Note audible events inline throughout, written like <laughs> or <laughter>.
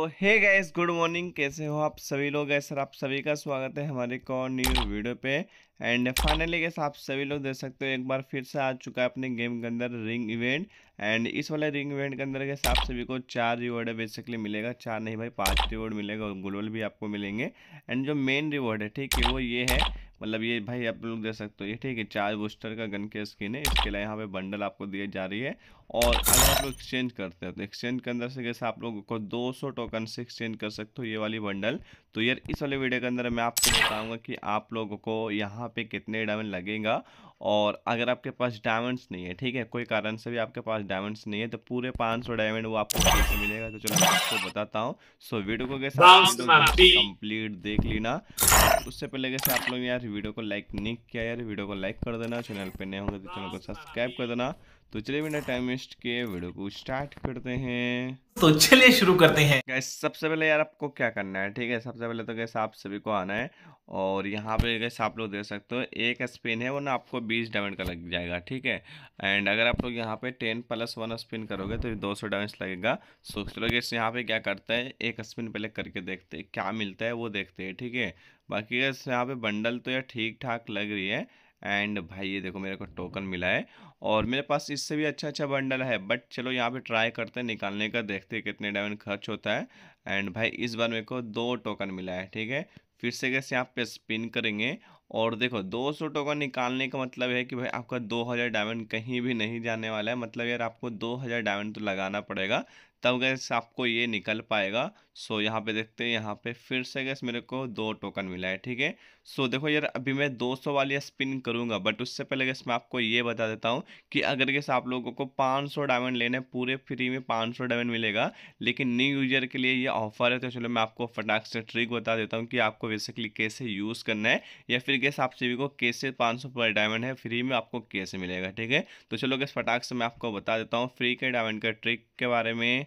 तो hey guys good morning कैसे हो आप सभी लोग गए सर आप सभी का स्वागत है हमारे एक और न्यू वीडियो पे एंड फाइनली गैस आप सभी लोग देख सकते हो एक बार फिर से आ चुका है अपने गेम के अंदर रिंग इवेंट एंड इस वाले रिंग इवेंट के अंदर गैस आप सभी को चार रिवॉर्ड है बेसिकली मिलेगा चार नहीं भाई पांच रिवॉर्ड मिलेगा और ग्लोबल भी आपको मिलेंगे एंड जो मेन रिवॉर्ड है ठीक है वो ये है मतलब ये भाई आप लोग दे सकते हो ये ठीक है चार बूस्टर का गन के स्किन है इसके लिए यहाँ पे बंडल आपको दिए जा रही है और अगर आप लोग एक्सचेंज करते हैं तो एक्सचेंज के अंदर से जैसे आप लोगों को 200 टोकन से एक्सचेंज कर सकते हो ये वाली बंडल तो यार इस वाले वीडियो के अंदर मैं आपको बताऊंगा कि आप लोगों को यहाँ पे कितने डायमंड लगेगा और अगर आपके पास डायमंड्स नहीं है ठीक है कोई कारण से भी आपके पास डायमंड्स नहीं है तो पूरे 500 डायमंड वो आपको कैसे मिलेगा तो चलो मैं आपको बताता हूँ सो वीडियो को कैसे कंप्लीट देख लेना उससे पहले कैसे आप लोग यार वीडियो को लाइक नहीं किया यार वीडियो को लाइक कर देना चैनल पर नए होंगे तो चैनल को सब्सक्राइब कर देना तो चलिए बिना टाइम वेस्ट के वीडियो को स्टार्ट करते हैं तो चलिए शुरू करते हैं गैस सबसे पहले यार आपको क्या करना है ठीक है सबसे पहले तो गैस आप सभी को आना है और यहाँ पे गैस आप लोग देख सकते हो एक स्पिन है वो ना आपको बीस डायमंड का लग जाएगा ठीक है एंड अगर आप लोग यहाँ पे टेन प्लस वन स्पिन करोगे तो दो सौ डायमंड लगेगा सो चलो गैस यहाँ पे क्या करता है एक स्पिन पहले करके देखते हैं क्या मिलता है वो देखते हैं ठीक है बाकी गैस यहाँ पे बंडल तो यार ठीक ठाक लग रही है एंड भाई ये देखो मेरे को टोकन मिला है और मेरे पास इससे भी अच्छा अच्छा बंडल है बट चलो यहाँ पे ट्राई करते हैं निकालने का देखते हैं कितने डायमंड खर्च होता है एंड भाई इस बार मेरे को दो टोकन मिला है ठीक है फिर से कैसे आप पे स्पिन करेंगे और देखो 200 टोकन निकालने का मतलब है कि भाई आपका 2000 डायमंड कहीं भी नहीं जाने वाला है मतलब यार आपको 2000 डायमंड तो लगाना पड़ेगा तब गैस आपको ये निकल पाएगा सो यहाँ पे देखते हैं यहाँ पे फिर से गैस मेरे को दो टोकन मिला है ठीक है सो देखो यार अभी मैं 200 वाली स्पिन करूँगा बट उससे पहले गैस मैं आपको ये बता देता हूँ कि अगर गैस आप लोगों को 500 डायमंड लेने पूरे फ्री में 500 डायमंड मिलेगा लेकिन न्यू यूजर के लिए ये ऑफर है तो चलो मैं आपको फटाक से ट्रिक बता देता हूँ कि आपको बेसिकली कैसे यूज़ करना है या फिर गैस आप सभी को कैसे पाँच पर डायमंड है फ्री में आपको कैसे मिलेगा ठीक है तो चलो गैस फटाक से मैं आपको बता देता हूँ फ्री के डायमंड के ट्रिक के बारे में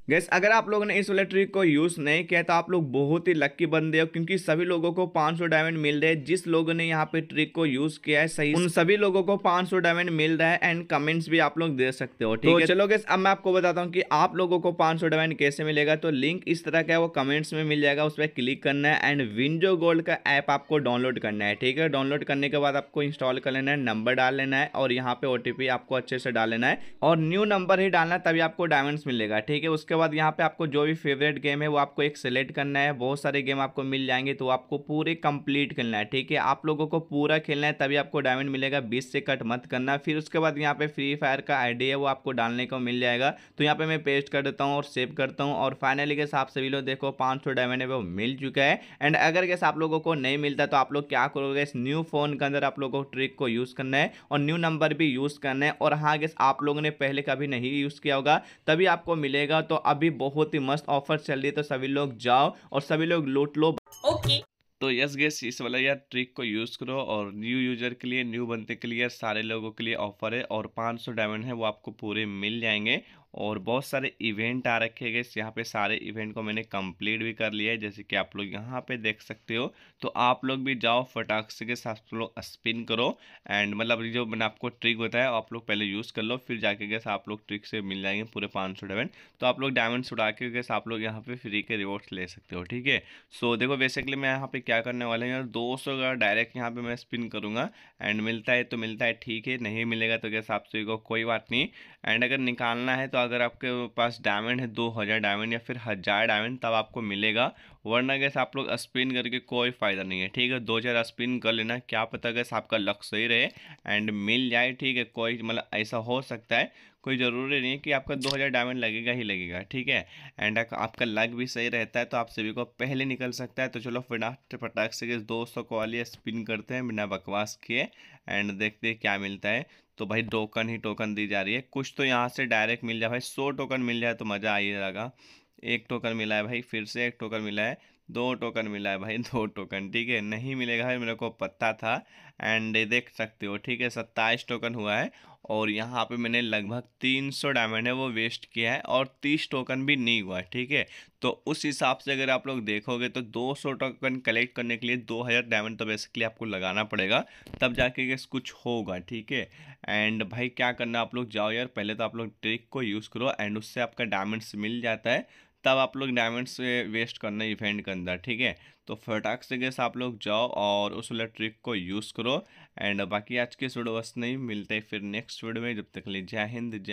गैस अगर आप लोगों ने इस वाले ट्रिक को यूज़ नहीं किया तो आप लोग बहुत ही लक्की बंदे हो क्योंकि सभी लोगों को 500 डायमंड मिल रहे हैं जिस लोगों ने यहाँ पे ट्रिक को यूज़ किया है सही उन सभी लोगों को 500 डायमंड मिल रहा है एंड कमेंट्स भी आप लोग दे सकते हो ठीक तो है तो चलो गैस अब मैं आपको बताता हूँ कि आप लोगों को पाँच डायमंड कैसे मिलेगा तो लिंक इस तरह का है वो कमेंट्स में मिल जाएगा उस पर क्लिक करना है एंड विंजो गोल्ड का ऐप आपको डाउनलोड करना है ठीक है डाउनलोड करने के बाद आपको इंस्टॉल कर लेना है नंबर डाल लेना है और यहाँ पे ओ आपको अच्छे से डाल लेना है और न्यू नंबर ही डालना है तभी आपको डायमंड्स मिलेगा ठीक है उसके उसके बाद यहाँ पे आपको जो भी फेवरेट गेम है वो आपको एक सेलेक्ट करना है बहुत सारे गेम आपको मिल जाएंगे तो आपको पूरे कंप्लीट खेलना है ठीक है आप लोगों को पूरा खेलना है तभी आपको डायमंड मिलेगा बीस से कट मत करना फिर उसके बाद यहाँ पे फ्री फायर का आईडी है वो आपको डालने को मिल जाएगा तो यहाँ पे मैं पेस्ट कर देता हूँ और सेव करता हूँ और फाइनली के आप सभी लोग देखो पाँच सौ डायमंड है वो मिल चुका है एंड अगर कैसे आप लोगों को नहीं मिलता तो आप लोग क्या करोगे इस न्यू फोन के अंदर आप लोगों को ट्रिक को यूज़ करना है और न्यू नंबर भी यूज़ करना है और हाँ गैस आप लोगों ने पहले कभी नहीं यूज़ किया होगा तभी आपको मिलेगा तो अभी बहुत ही मस्त ऑफर चल रही है तो सभी लोग जाओ और सभी लोग लूट लो ओके तो यस गेस इस वाला यार ट्रिक को यूज़ करो और न्यू यूजर के लिए न्यू बनते के लिए सारे लोगों के लिए ऑफर है और 500 डायमंड है वो आपको पूरे मिल जाएंगे और बहुत सारे इवेंट आ रखे गए यहाँ पे सारे इवेंट को मैंने कंप्लीट भी कर लिया है जैसे कि आप लोग यहाँ पे देख सकते हो तो आप लोग भी जाओ फटाक से के साथ लोग स्पिन करो एंड मतलब जो मैंने आपको ट्रिक बताया आप लोग पहले यूज़ कर लो फिर जाके गैस आप लोग ट्रिक से मिल जाएंगे पूरे पाँच सौ डायमंड तो आप लोग डायमंड उड़ा के गैस आप लोग यहाँ पे फ्री के रिवॉर्ड्स ले सकते हो ठीक है सो देखो बेसिकली मैं यहाँ पर क्या करने वाला हूँ दो सौ का डायरेक्ट यहाँ पर मैं स्पिन करूँगा एंड मिलता है तो मिलता है ठीक है नहीं मिलेगा तो गैस आपसे को कोई बात नहीं एंड अगर निकालना है तो अगर आपके पास डायमंड है दो हज़ार डायमंड या फिर हज़ार डायमंड तब आपको मिलेगा वरना गैस आप लोग स्पिन करके कोई फ़ायदा नहीं है ठीक है दो चार स्पिन कर लेना क्या पता गैस आपका लक सही रहे एंड मिल जाए ठीक है कोई मतलब ऐसा हो सकता है कोई ज़रूरी नहीं है कि आपका 2000 डायमंड लगेगा ही लगेगा ठीक है एंड आपका लक भी सही रहता है तो आप सभी को पहले निकल सकता है तो चलो फटाक फटाक से दो सौ वाली स्पिन करते हैं बिना बकवास किए एंड देखते हैं क्या मिलता है तो भाई टोकन ही टोकन दी जा रही है कुछ तो यहाँ से डायरेक्ट मिल जाए भाई सौ टोकन मिल जाए तो मज़ा आ ही जाएगा एक टोकन मिला है भाई फिर से एक टोकन मिला है दो टोकन मिला है भाई <laughs> दो टोकन ठीक है नहीं मिलेगा भाई मेरे को पता था एंड देख सकते हो ठीक है सत्ताईस टोकन हुआ है और यहाँ पे मैंने लगभग तीन सौ डायमंड है वो वेस्ट किया है और तीस टोकन भी नहीं हुआ ठीक है तो उस हिसाब से अगर आप लोग देखोगे तो दो सौ टोकन कलेक्ट करने के लिए दो हज़ार डायमंड तो बेसिकली आपको लगाना पड़ेगा तब जाके गैस कुछ होगा ठीक है एंड भाई क्या करना आप लोग जाओ यार पहले तो आप लोग ट्रिक को यूज़ करो एंड उससे आपका डायमंड्स मिल जाता है तब आप लोग डायमंड्स वेस्ट करना इवेंट के अंदर ठीक है तो फटाक से गैस आप लोग जाओ और उस वाला ट्रिक को यूज़ करो एंड बाकी आज के इस वीडियो बस नहीं मिलते फिर नेक्स्ट वीडियो में जब तक ले जय हिंद जय